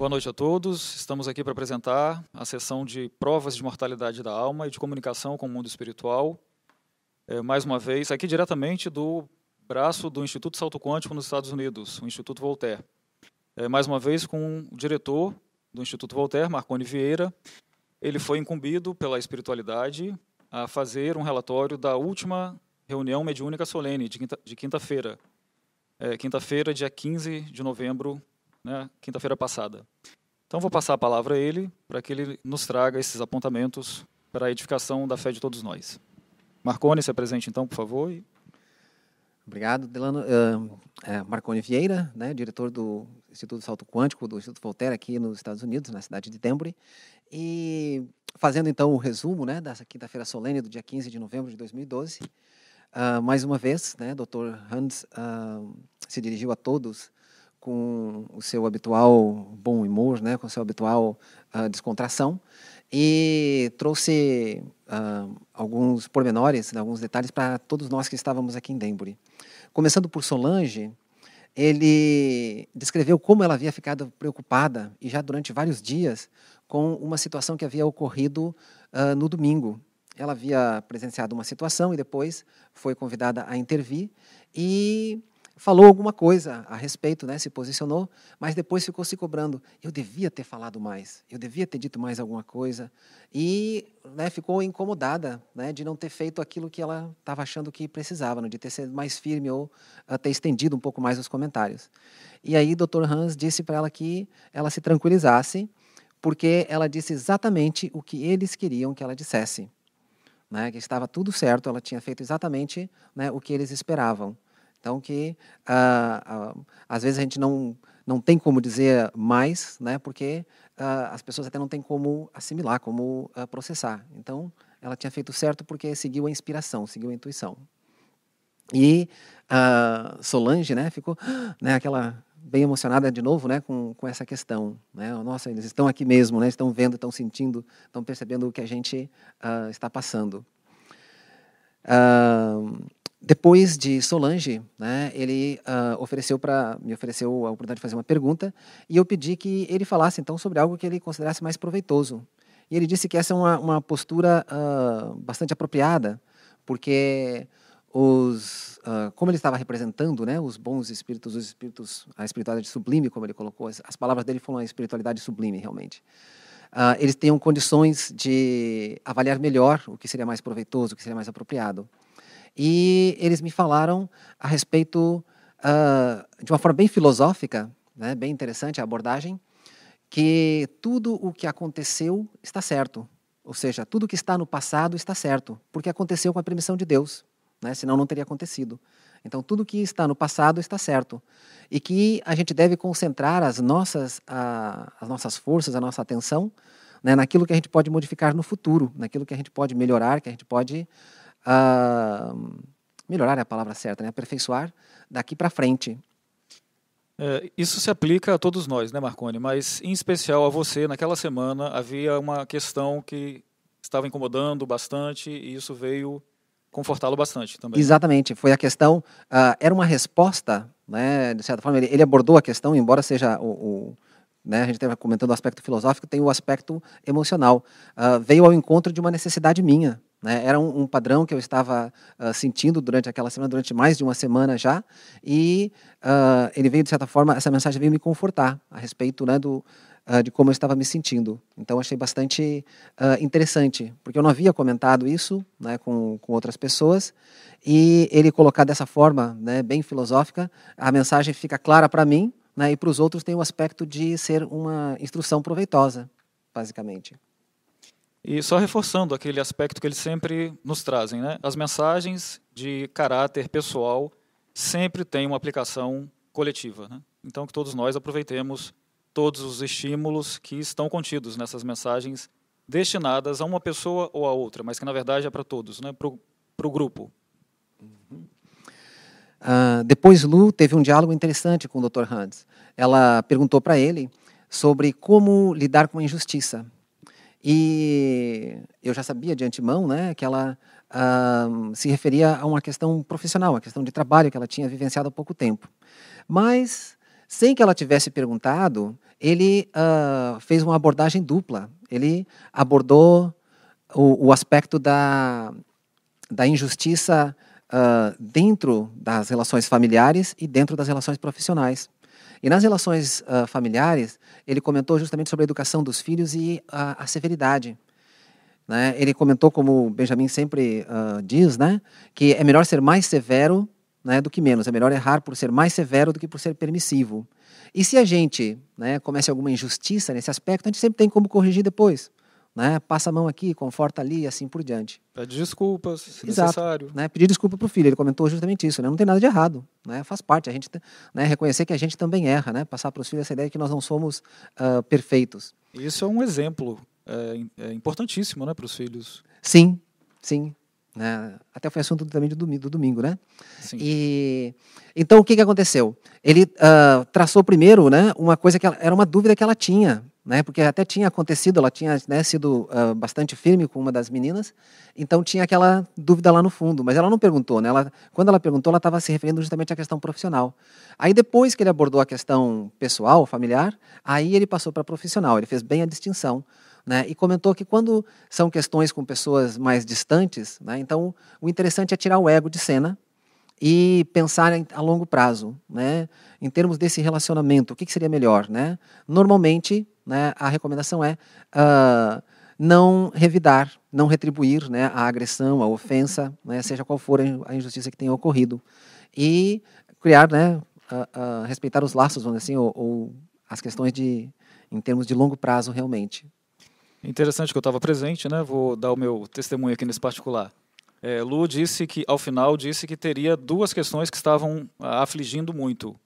Boa noite a todos. Estamos aqui para apresentar a sessão de Provas de Mortalidade da Alma e de Comunicação com o Mundo Espiritual. É, mais uma vez, aqui diretamente do braço do Instituto Salto Quântico nos Estados Unidos, o Instituto Voltaire. É, mais uma vez com o diretor do Instituto Voltaire, Marconi Vieira. Ele foi incumbido pela espiritualidade a fazer um relatório da última reunião mediúnica solene de quinta-feira. Quinta-feira, é, quinta dia 15 de novembro né, quinta-feira passada. Então vou passar a palavra a ele para que ele nos traga esses apontamentos para a edificação da fé de todos nós. Marcone, se apresente então, por favor. Obrigado, Delano. Ah, é, Marcone Vieira, né, diretor do Instituto Salto Quântico, do Instituto Voltaire, aqui nos Estados Unidos, na cidade de Denver. E fazendo então o resumo né, dessa quinta-feira solene do dia 15 de novembro de 2012. Uh, ah, mais uma vez, né, Dr. Hans uh, se dirigiu a todos com o seu habitual bom humor, né, com o seu habitual uh, descontração, e trouxe uh, alguns pormenores, né, alguns detalhes para todos nós que estávamos aqui em Denbury. Começando por Solange, ele descreveu como ela havia ficado preocupada, e já durante vários dias, com uma situação que havia ocorrido uh, no domingo. Ela havia presenciado uma situação e depois foi convidada a intervir, e falou alguma coisa a respeito, né? se posicionou, mas depois ficou se cobrando. Eu devia ter falado mais, eu devia ter dito mais alguma coisa. E né, ficou incomodada né, de não ter feito aquilo que ela estava achando que precisava, né, de ter sido mais firme ou ah, ter estendido um pouco mais os comentários. E aí, Dr. Hans disse para ela que ela se tranquilizasse, porque ela disse exatamente o que eles queriam que ela dissesse. Né, que estava tudo certo, ela tinha feito exatamente né, o que eles esperavam. Então, que uh, uh, às vezes a gente não, não tem como dizer mais, né, porque uh, as pessoas até não têm como assimilar, como processar. Então, ela tinha feito certo porque seguiu a inspiração, seguiu a intuição. E Solange né, ficou né, aquela bem emocionada de novo né, com, com essa questão. Né? Nossa, eles estão aqui mesmo, né, estão vendo, estão sentindo, estão percebendo o que a gente está passando. Uh, depois de Solange, né, ele uh, ofereceu para me ofereceu a oportunidade de fazer uma pergunta e eu pedi que ele falasse então sobre algo que ele considerasse mais proveitoso. E ele disse que essa é uma, uma postura uh, bastante apropriada, porque os uh, como ele estava representando, né, os bons espíritos, os espíritos, a espiritualidade sublime, como ele colocou, as, as palavras dele foram a espiritualidade sublime realmente. eles tenham condições de avaliar melhor o que seria mais proveitoso, o que seria mais apropriado. E eles me falaram a respeito, uh, de uma forma bem filosófica, né, bem interessante a abordagem, que tudo o que aconteceu está certo. Ou seja, tudo o que está no passado está certo, porque aconteceu com a permissão de Deus, né? senão não teria acontecido. Então, tudo o que está no passado está certo. E que a gente deve concentrar as nossas, a, as nossas forças, a nossa atenção né, naquilo que a gente pode modificar no futuro, naquilo que a gente pode melhorar, que a gente pode uh, melhorar é a palavra certa, né? aperfeiçoar daqui para frente. É, isso se aplica a todos nós, né, Marconi? Mas em especial a você, naquela semana havia uma questão que estava incomodando bastante e isso veio confortá-lo bastante também. Exatamente, foi a questão, uh, era uma resposta, né, de certa forma, ele, ele abordou a questão, embora seja o, o né, a gente estava comentando o aspecto filosófico, tem o aspecto emocional. Uh, veio ao encontro de uma necessidade minha, né? Era um, um, padrão que eu estava uh, sentindo durante aquela semana, durante mais de uma semana já, e uh, ele veio, de certa forma, essa mensagem veio me confortar a respeito né, do, uh, de como eu estava me sentindo. Então, achei bastante interessante, porque eu não havia comentado isso né, com, com outras pessoas, e ele colocar dessa forma, né, bem filosófica, a mensagem fica clara para mim, né, e para os outros tem o aspecto de ser uma instrução proveitosa, basicamente. E só reforçando aquele aspecto que eles sempre nos trazem, né? As mensagens de caráter pessoal sempre têm uma aplicação coletiva, né? Então que todos nós aproveitemos todos os estímulos que estão contidos nessas mensagens destinadas a uma pessoa ou a outra, mas que na verdade é para todos, né? Para o grupo. Uh, depois Lu teve um diálogo interessante com o Dr. Hans. Ela perguntou para ele sobre como lidar com a injustiça e eu já sabia de antemão né, que ela se referia a uma questão profissional, a questão de trabalho que ela tinha vivenciado há pouco tempo. Mas, sem que ela tivesse perguntado, ele fez uma abordagem dupla. Ele abordou o, o aspecto da, da injustiça Uh, dentro das relações familiares e dentro das relações profissionais. E nas relações uh, familiares, ele comentou justamente sobre a educação dos filhos e a, a severidade. Né? Ele comentou, como o Benjamin sempre uh, diz, né? que é melhor ser mais severo né, do que menos. É melhor errar por ser mais severo do que por ser permissivo. E se a gente né, comece alguma injustiça nesse aspecto, a gente sempre tem como corrigir depois né? Passa a mão aqui, conforta ali, assim por diante. Pede desculpas, se Exato, necessário. Né? Pedir desculpa para o filho, ele comentou justamente isso, né? Não tem nada de errado, né? Faz parte a gente, né? Reconhecer que a gente também erra, né? Passar para os filhos essa ideia de que nós não somos uh, perfeitos. Isso é um exemplo é, é importantíssimo, né, para os filhos. Sim, sim. Né? Até foi assunto também do domingo, do domingo né? Sim. E então o que que aconteceu? Ele uh, traçou primeiro, né? Uma coisa que ela, era uma dúvida que ela tinha, né? Porque até tinha acontecido, ela tinha né, sido uh, bastante firme com uma das meninas, então tinha aquela dúvida lá no fundo. Mas ela não perguntou, né? Ela, quando ela perguntou, ela estava se referindo justamente à questão profissional. Aí depois que ele abordou a questão pessoal, familiar, aí ele passou para profissional. Ele fez bem a distinção. Né, e comentou que quando são questões com pessoas mais distantes, né, então o interessante é tirar o ego de cena e pensar a longo prazo, né, em termos desse relacionamento, o que, que seria melhor, né? Normalmente né, a recomendação é uh, não revidar, não retribuir né, a agressão, a ofensa, né, seja qual for a injustiça que tenha ocorrido. E criar, né, uh, uh, respeitar os laços, vamos dizer assim, ou, ou as questões de, em termos de longo prazo, realmente. Interessante que eu estava presente, né? Vou dar o meu testemunho aqui nesse particular. É, Lu disse que, ao final, disse que teria duas questões que estavam afligindo muito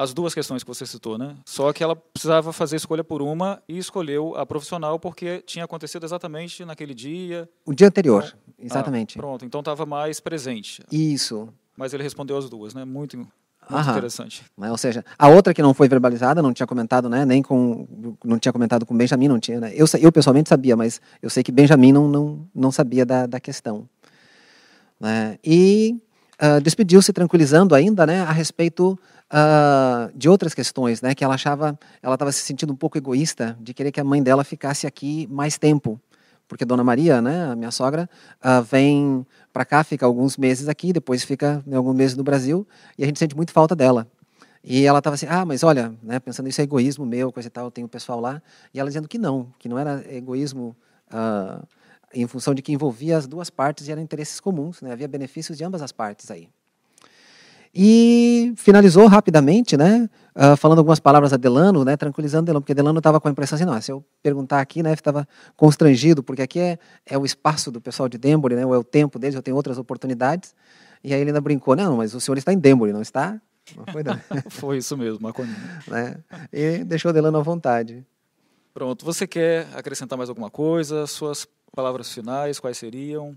as duas questões que você citou, né? Só que ela precisava fazer escolha por uma e escolheu a profissional porque tinha acontecido exatamente naquele dia. O dia anterior, ah, exatamente. pronto, então estava mais presente. Isso. Mas ele respondeu as duas, né? Muito, muito interessante. Mas, ou seja, a outra que não foi verbalizada, não tinha comentado, né? Nem com, não tinha comentado com Benjamin, não tinha. Né? Eu, eu pessoalmente sabia, mas eu sei que Benjamin não não, não sabia da, da questão. Né? E ah, despediu-se tranquilizando ainda, né, a respeito uh, de outras questões, né, que ela achava, ela estava se sentindo um pouco egoísta de querer que a mãe dela ficasse aqui mais tempo, porque Dona Maria, né, a minha sogra, uh, vem para cá, fica alguns meses aqui, depois fica né, alguns meses no Brasil, e a gente sente muito falta dela. E ela estava assim, ah, mas olha, né, pensando isso é egoísmo meu, coisa e tal, tenho o pessoal lá, e ela dizendo que não, que não era egoísmo uh, em função de que envolvia as duas partes e eram interesses comuns, né? havia benefícios de ambas as partes aí. E finalizou rapidamente, né, uh, falando algumas palavras a Delano, né, tranquilizando Delano, porque Delano estava com a impressão assim, não, se eu perguntar aqui, né, estava constrangido, porque aqui é, é o espaço do pessoal de Denbury, né, ou é o tempo deles, eu tenho outras oportunidades. E aí ele ainda brincou, não, mas o senhor está em Denbury, não está? Não foi, não. foi isso mesmo, né? E deixou Delano à vontade. Pronto. Você quer acrescentar mais alguma coisa? Suas palavras finais, quais seriam?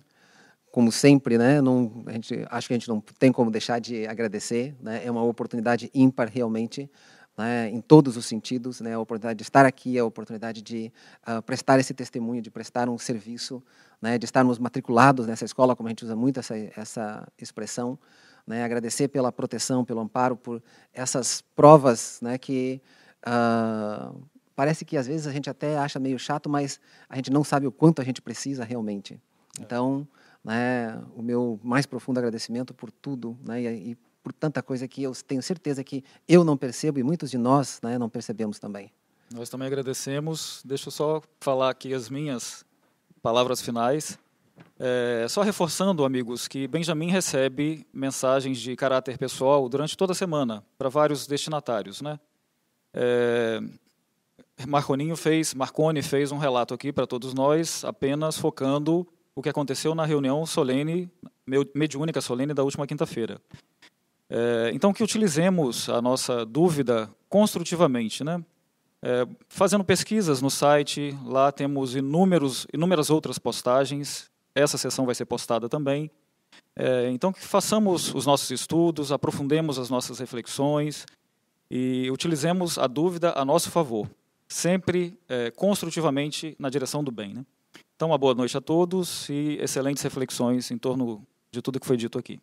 Como sempre, né? Não, a gente, acho que a gente não tem como deixar de agradecer. Né? É uma oportunidade ímpar, realmente. Né, em todos os sentidos, né, a oportunidade de estar aqui, a oportunidade de uh, prestar esse testemunho, de prestar um serviço, né, de estarmos matriculados nessa escola, como a gente usa muito essa, essa expressão, né, agradecer pela proteção, pelo amparo, por essas provas né, que uh, parece que às vezes a gente até acha meio chato, mas a gente não sabe o quanto a gente precisa realmente. É. Então, né, o meu mais profundo agradecimento por tudo né, e, e, por tanta coisa que eu tenho certeza que eu não percebo e muitos de nós né, não percebemos também. Nós também agradecemos. Deixa eu só falar aqui as minhas palavras finais. É, só reforçando, amigos, que Benjamin recebe mensagens de caráter pessoal durante toda a semana para vários destinatários. Né? É, Marconinho fez, Marconi fez um relato aqui para todos nós, apenas focando o que aconteceu na reunião solene, mediúnica solene da última quinta-feira. É, então, que utilizemos a nossa dúvida construtivamente, né? É, fazendo pesquisas no site, lá temos inúmeros, inúmeras outras postagens, essa sessão vai ser postada também. É, então, que façamos os nossos estudos, aprofundemos as nossas reflexões e utilizemos a dúvida a nosso favor sempre é, construtivamente na direção do bem. Né? Então, uma boa noite a todos e excelentes reflexões em torno de tudo que foi dito aqui.